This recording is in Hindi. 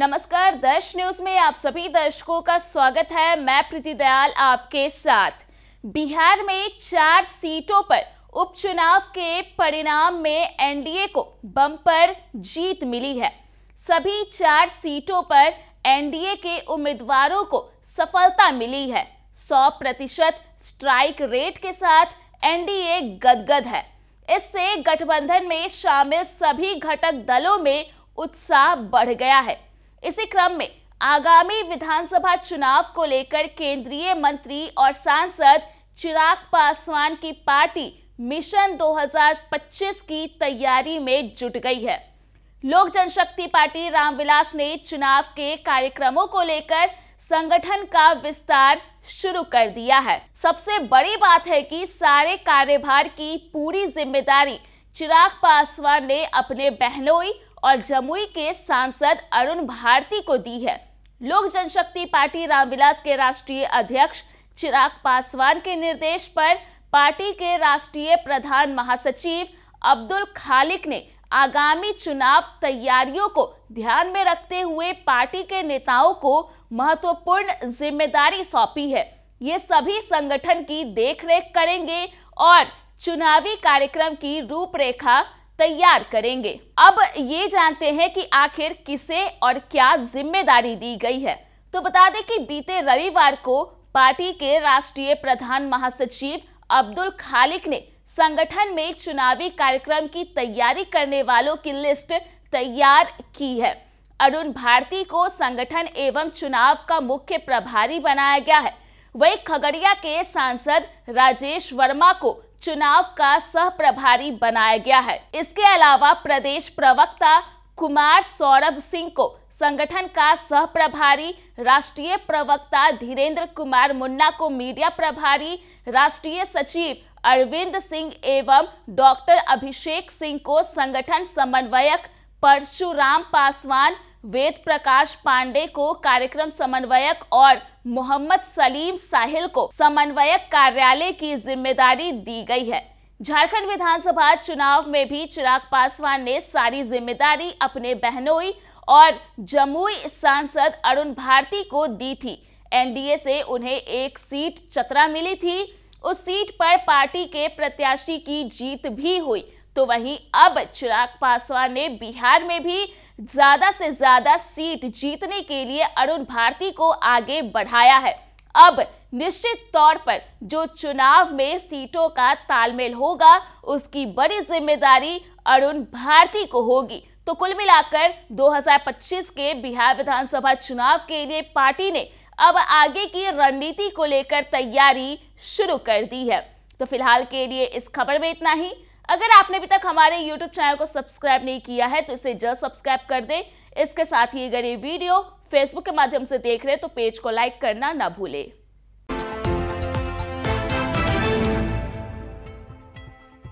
नमस्कार दर्श न्यूज में आप सभी दर्शकों का स्वागत है मैं प्रीति दयाल आपके साथ बिहार में चार सीटों पर उपचुनाव के परिणाम में एनडीए को बम्पर जीत मिली है सभी चार सीटों पर एनडीए के उम्मीदवारों को सफलता मिली है 100 प्रतिशत स्ट्राइक रेट के साथ एनडीए गदगद है इससे गठबंधन में शामिल सभी घटक दलों में उत्साह बढ़ गया है इसी क्रम में आगामी विधानसभा चुनाव को लेकर केंद्रीय मंत्री और सांसद चिराग पासवान की पार्टी मिशन 2025 की तैयारी में जुट गई है लोक जनशक्ति पार्टी रामविलास ने चुनाव के कार्यक्रमों को लेकर संगठन का विस्तार शुरू कर दिया है सबसे बड़ी बात है कि सारे कार्यभार की पूरी जिम्मेदारी चिराग पासवान ने अपने बहनोई और जमुई के सांसद अरुण भारती को दी है लोक जनशक्ति पार्टी रामविलास के राष्ट्रीय अध्यक्ष चिराग पासवान के निर्देश पर पार्टी के राष्ट्रीय प्रधान महासचिव अब्दुल खालिक ने आगामी चुनाव तैयारियों को ध्यान में रखते हुए पार्टी के नेताओं को महत्वपूर्ण जिम्मेदारी सौंपी है ये सभी संगठन की देखरेख करेंगे और चुनावी कार्यक्रम की रूपरेखा तैयार करेंगे अब ये जानते हैं कि आखिर किसे और क्या जिम्मेदारी दी गई है तो बता दें कि बीते रविवार को पार्टी के राष्ट्रीय प्रधान महासचिव अब्दुल खालिक ने संगठन में चुनावी कार्यक्रम की तैयारी करने वालों की लिस्ट तैयार की है अरुण भारती को संगठन एवं चुनाव का मुख्य प्रभारी बनाया गया है वही खगड़िया के सांसद राजेश वर्मा को चुनाव का सह प्रभारी बनाया गया है इसके अलावा प्रदेश प्रवक्ता कुमार सौरभ सिंह को संगठन का सह प्रभारी राष्ट्रीय प्रवक्ता धीरेंद्र कुमार मुन्ना को मीडिया प्रभारी राष्ट्रीय सचिव अरविंद सिंह एवं डॉक्टर अभिषेक सिंह को संगठन समन्वयक परशुराम पासवान वेद प्रकाश पांडे को कार्यक्रम समन्वयक और मोहम्मद सलीम साहिल को समन्वयक कार्यालय की जिम्मेदारी दी गई है झारखंड विधानसभा चुनाव में भी चिराग पासवान ने सारी जिम्मेदारी अपने बहनोई और जमुई सांसद अरुण भारती को दी थी एनडीए से उन्हें एक सीट चतरा मिली थी उस सीट पर पार्टी के प्रत्याशी की जीत भी हुई तो वहीं अब चिराग पासवान ने बिहार में भी ज़्यादा से ज़्यादा सीट जीतने के लिए अरुण भारती को आगे बढ़ाया है अब निश्चित तौर पर जो चुनाव में सीटों का तालमेल होगा उसकी बड़ी जिम्मेदारी अरुण भारती को होगी तो कुल मिलाकर 2025 के बिहार विधानसभा चुनाव के लिए पार्टी ने अब आगे की रणनीति को लेकर तैयारी शुरू कर दी है तो फिलहाल के लिए इस खबर में इतना ही अगर आपने अभी तक हमारे यूट्यूब चैनल को सब्सक्राइब नहीं किया है तो इसे जस्ट सब्सक्राइब कर दें इसके साथ ही अगर ये वीडियो फेसबुक के माध्यम से देख रहे हैं तो पेज को लाइक करना ना भूलें